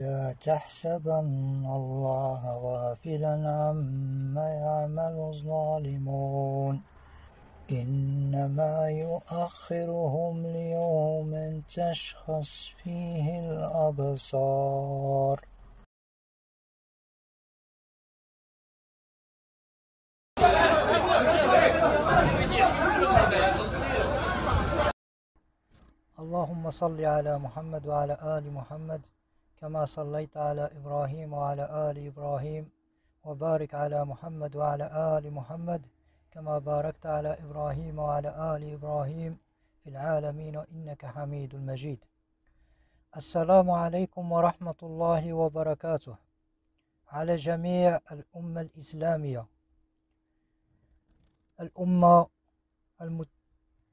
لا تحسبن الله غافلا عما يعمل الظالمون إنما يؤخرهم ليوم تشخص فيه الأبصار اللهم صل على محمد وعلى آل محمد كما صليت على إبراهيم وعلى آل إبراهيم وبارك على محمد وعلى آل محمد كما باركت على إبراهيم وعلى آل إبراهيم في العالمين إنك حميد مجيد السلام عليكم ورحمة الله وبركاته على جميع الأمة الإسلامية الأمة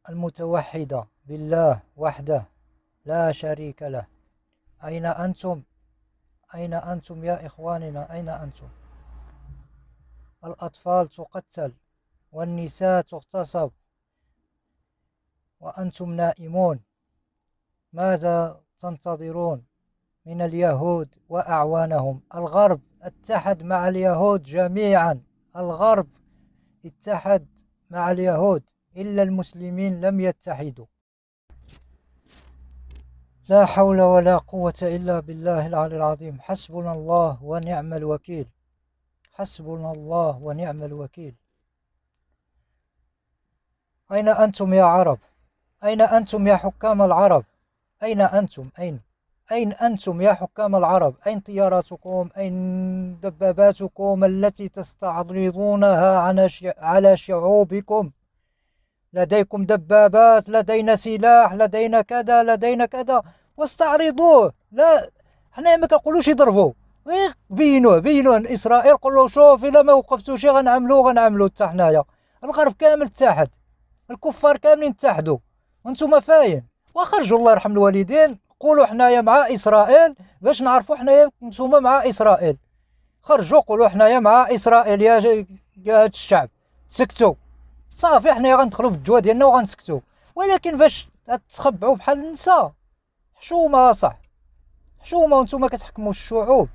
المتوحدة بالله وحده لا شريك له أين أنتم أين أنتم يا إخواننا أين أنتم الأطفال تقتل والنساء تغتصب وأنتم نائمون ماذا تنتظرون من اليهود وأعوانهم الغرب اتحد مع اليهود جميعا الغرب اتحد مع اليهود إلا المسلمين لم يتحدوا لا حول ولا قوة إلا بالله العلي العظيم حسبنا الله ونعم الوكيل حسبنا الله ونعم الوكيل أين أنتم يا عرب؟ أين أنتم يا حكام العرب؟ أين أنتم؟ أين؟ أين أنتم يا حكام العرب؟ أين طياراتكم؟ أين دباباتكم التي تستعرضونها على شعوبكم؟ لديكم دبابات، لدينا سلاح، لدينا كذا، لدينا كذا، واستعرضوه لا حنا ما كنقولوش يضربوا بينوه بينوه اسرائيل قول له شوف الا ما وقفتوش غنعملو غنعملو حتى حنايا الغرب كامل اتحد الكفار كاملين اتحدوا وانتم فاين وخرجوا الله يرحم الوالدين قولوا حنايا مع اسرائيل باش نعرفوا حنايا انتم مع اسرائيل خرجوا قولوا حنايا مع اسرائيل يا يا هاد الشعب سكتوا صافي حنايا غندخلوا في الجوا ديالنا وغنسكتوا ولكن باش تخبعوا بحال النساء حشومه صح حشومه وانتم كتحكموا الشعوب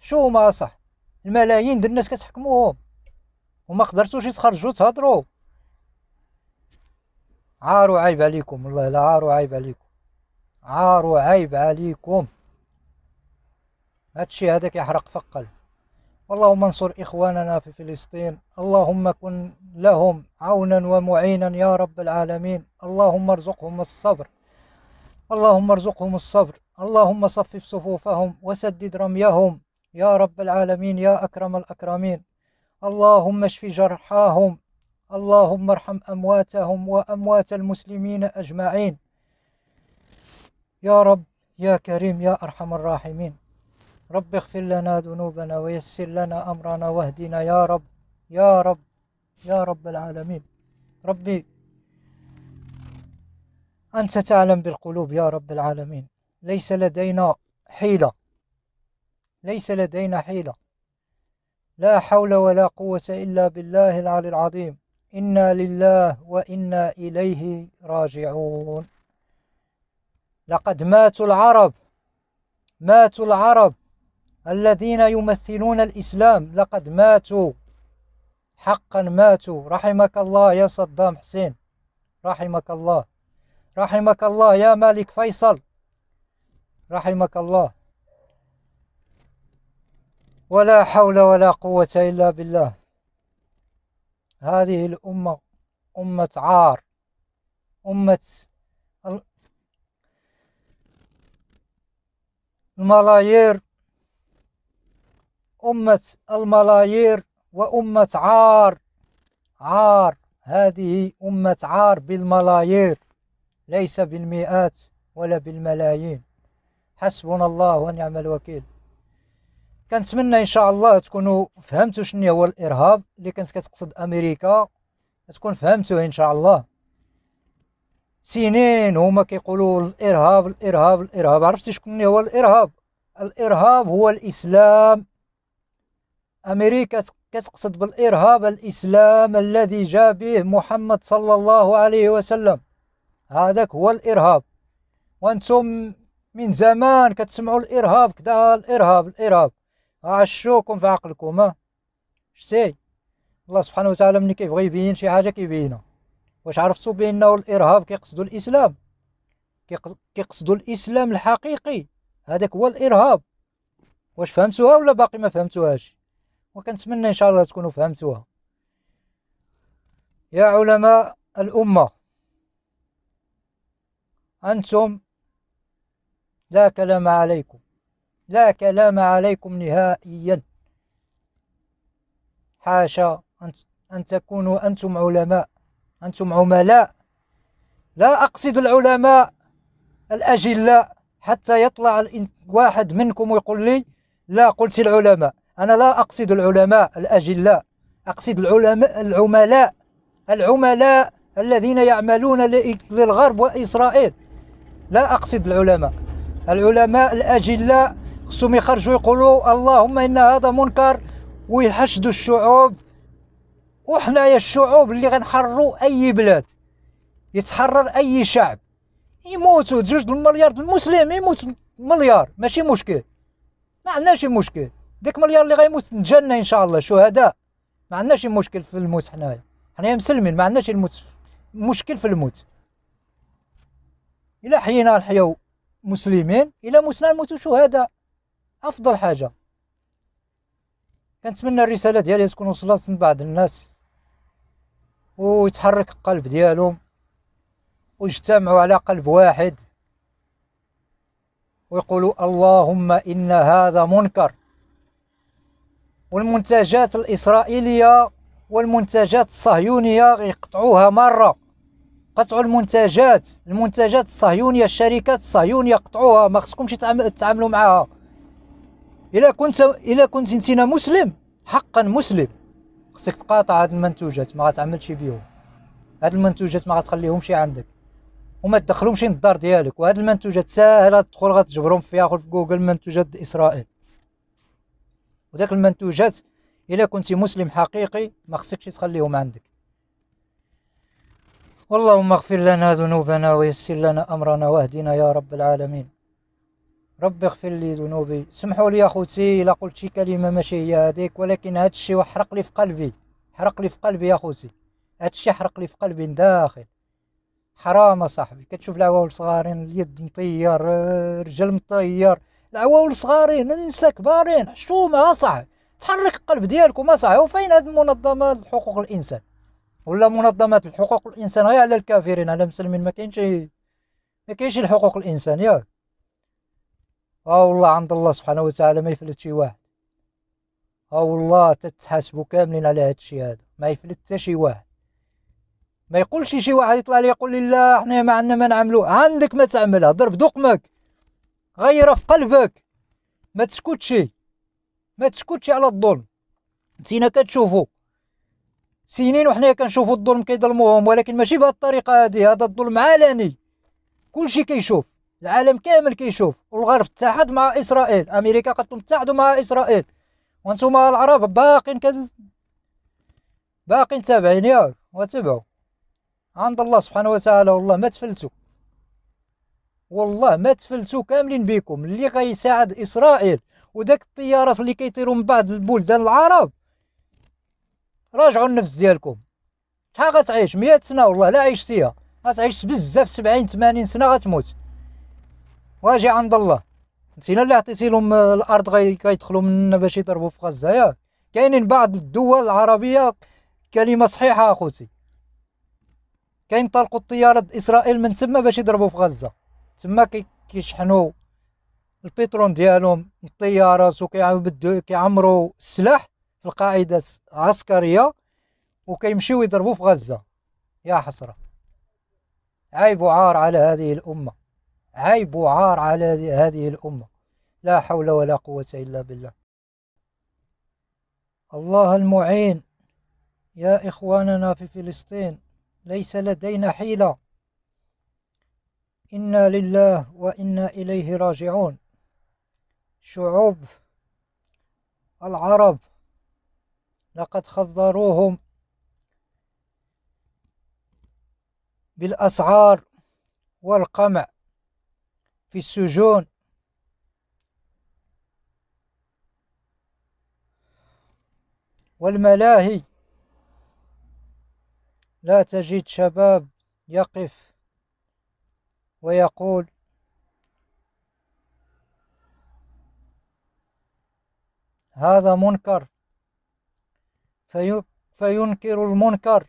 حشومه صح الملايين ديال الناس كتحكموهم وما قدرتوش تخرجوا تهضروا عار وعيب عليكم والله لا عار وعيب عليكم عار وعيب عليكم هادشي هذا كيحرق في القلب اللهم انصر اخواننا في فلسطين اللهم كن لهم عونا ومعينا يا رب العالمين اللهم ارزقهم الصبر اللهم ارزقهم الصبر اللهم صفف صفوفهم وسدد رميهم يا رب العالمين يا أكرم الأكرمين اللهم اشف جرحاهم اللهم ارحم أمواتهم وأموات المسلمين أجمعين يا رب يا كريم يا أرحم الراحمين رب اغفر لنا ذنوبنا ويسر لنا أمرنا واهدنا يا رب يا رب يا رب العالمين ربي أنت تعلم بالقلوب يا رب العالمين ليس لدينا حيلة ليس لدينا حيلة لا حول ولا قوة إلا بالله العلي العظيم إنا لله وإنا إليه راجعون لقد ماتوا العرب ماتوا العرب الذين يمثلون الإسلام لقد ماتوا حقا ماتوا رحمك الله يا صدام حسين رحمك الله رحمك الله يا مالك فيصل رحمك الله ولا حول ولا قوة إلا بالله هذه الأمة أمة عار أمة الملايير أمة الملايير وأمة عار عار هذه أمة عار بالملايير ليس بالمئات ولا بالملايين حسبنا الله ونعم الوكيل كنتمنى ان شاء الله تكونوا فهمتوا شنو هو الارهاب اللي كانت كتقصد امريكا تكون فهمتوا ان شاء الله سنين هما كيقولوا الارهاب الارهاب الارهاب عرفتي شكون هو الارهاب الارهاب هو الاسلام امريكا كتقصد بالارهاب الاسلام الذي جاء به محمد صلى الله عليه وسلم هذاك هو الارهاب وانتم من زمان كتسمعوا الارهاب كذا الارهاب الارهاب عشوكم في عقلكم شتي الله سبحانه وتعالى ملي كيبغي يبين شي حاجه كيبينها واش عرفتوا بانه الارهاب كيقصدوا الاسلام كيقصدوا الاسلام الحقيقي هذاك هو الارهاب واش فهمتوها ولا باقي ما فهمتوهاش وكنتمنى ان شاء الله تكونوا فهمتوها يا علماء الامه أنتم لا كلام عليكم لا كلام عليكم نهائيا حاشا أن تكونوا أنتم علماء أنتم عملاء لا أقصد العلماء الأجلاء حتى يطلع واحد منكم ويقول لي لا قلت العلماء أنا لا أقصد العلماء الأجلاء أقصد العلماء العملاء العملاء الذين يعملون للغرب وإسرائيل لا أقصد العلماء العلماء الأجلاء خصهم يخرجوا يقولوا اللهم إن هذا منكر ويحشدوا الشعوب وحنايا الشعوب اللي غنحرروا أي بلاد يتحرر أي شعب يموتوا جوج المليار المسلم يموت مليار ماشي مشكل ما عندناش مشكل ديك مليار اللي غيموت الجنة إن شاء الله شهداء ما عندناش مشكل في الموت حنايا حنايا مسلمين ما عندناش الموت في الموت الى حيينا نحيو مسلمين الى موتنا نموتو نعم، شهداء أفضل حاجة كنتمنى الرسالة ديالي تكون وصلت لبعض الناس ويتحرك القلب ديالهم ويجتمعوا على قلب واحد ويقولوا اللهم إن هذا منكر والمنتجات الإسرائيلية والمنتجات الصهيونية يقطعوها مرة قطعوا المنتجات المنتجات الصهيونيه الشركات الصهيونيه قطعوها ما خصكمش تتعاملوا معاها الا كنت الا كنت انتينا مسلم حقا مسلم خصك تقاطع هاد المنتوجات ما غتعملش بيهم هاد المنتوجات ما غتخليهمش عندك وما تدخلهمش للدار ديالك وهاد المنتوجات ساهله تدخل غتجبرهم ياخذ في جوجل منتوجات اسرائيل وداك المنتوجات الا كنتي مسلم حقيقي ما خصكش تخليهم عندك اللهم اغفر لنا ذنوبنا ويسر لنا أمرنا واهدنا يا رب العالمين ربي اغفر لي ذنوبي سمحوا لي اخوتي الا قلت شي كلمه ماشي هي هذيك ولكن هذا الشيء حرق لي في قلبي حرق لي في قلبي يا اخوتي هذا الشيء حرق لي في قلبي من داخل حرام صاحبي كتشوف العواول صغارين اليد مطير رجل مطير العواول صغارين ننسى كبارين حشومه اصاحبي تحرك القلب ديالكم اصاحبي وفين هذه المنظمه لحقوق الانسان ولا منظمات الحقوق الانسانيه على الكافرين على المسلمين ما كاينش ما كاينش الحقوق الانسانيه ها والله عند الله سبحانه وتعالى ما يفلت شي واحد ها والله تتحاسبوا كاملين على هذا الشيء هذا ما يفلت حتى شي واحد ما يقولش شي واحد يطلع لي يقول لي لا حنا ما عندنا ما نعملو عندك ما تعملها ضرب دقمك غيرها في قلبك ما تسكتش ما تسكتش على الظلم انتينا كتشوفوا سنين وحنا كنشوفوا الظلم كيظلموهم ولكن ماشي بهذه الطريقه هذه هذا الظلم علني كلشي كيشوف العالم كامل كيشوف والغرب اتحد مع اسرائيل امريكا قد تتحدوا مع اسرائيل وانتم العرب باقين كد... باقين تابعين ياك وتبعوا عند الله سبحانه وتعالى والله ما تفلتوا والله ما تفلتوا كاملين بكم اللي غيساعد اسرائيل وداك الطيارات اللي كيطيروا من بعد البلدان العرب راجعوا النفس ديالكم شحال غتعيش 100 سنه والله لا عشتيها غتعيش بزاف 70 80 سنه غتموت واجي عند الله نتينا اللي عطيتي لهم آه، الارض غيدخلوا منا باش يضربوا في غزه ياك كاينين بعض الدول العربيه كلمه صحيحه اخوتي طلقوا الطيارات اسرائيل من تما باش يضربوا في غزه تما كيشحنوا البترون ديالهم الطيارات وكيعمروا السلاح في القاعده عسكريه وكيمشيو يضربوا في غزه يا حسره عيب وعار على هذه الامه عيب وعار على هذه الامه لا حول ولا قوه الا بالله الله المعين يا اخواننا في فلسطين ليس لدينا حيله انا لله وانا اليه راجعون شعوب العرب لقد خضروهم بالأسعار والقمع في السجون والملاهي لا تجد شباب يقف ويقول هذا منكر فينكر المنكر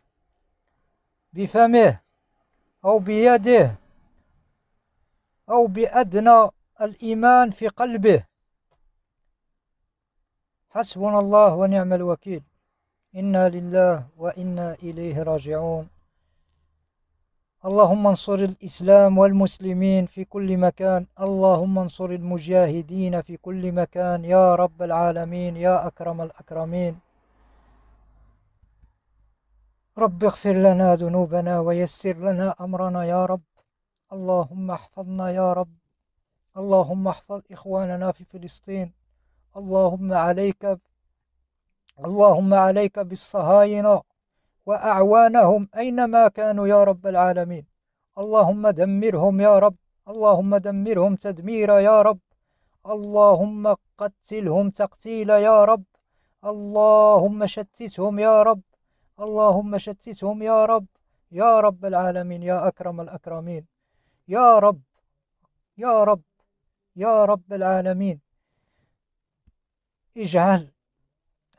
بفمه أو بيده أو بأدنى الإيمان في قلبه حسبنا الله ونعم الوكيل إنا لله وإنا إليه راجعون اللهم انصر الإسلام والمسلمين في كل مكان اللهم انصر المجاهدين في كل مكان يا رب العالمين يا أكرم الأكرمين رب اغفر لنا ذنوبنا ويسر لنا أمرنا يا رب اللهم احفظنا يا رب اللهم احفظ إخواننا في فلسطين اللهم عليك اللهم عليك بالصهاينة وأعوانهم أينما كانوا يا رب العالمين اللهم دمرهم يا رب اللهم دمرهم تدميرا يا رب اللهم قتلهم تقتيلا يا رب اللهم شتتهم يا رب اللهم شتتهم يا رب يا رب العالمين يا أكرم الأكرمين يا رب يا رب يا رب العالمين اجعل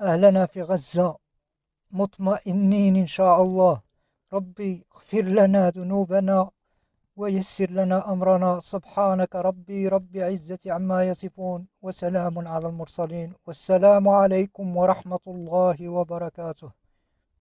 أهلنا في غزة مطمئنين إن شاء الله ربي اغفر لنا ذنوبنا ويسر لنا أمرنا سبحانك ربي رب عزة عما يصفون وسلام على المرسلين والسلام عليكم ورحمة الله وبركاته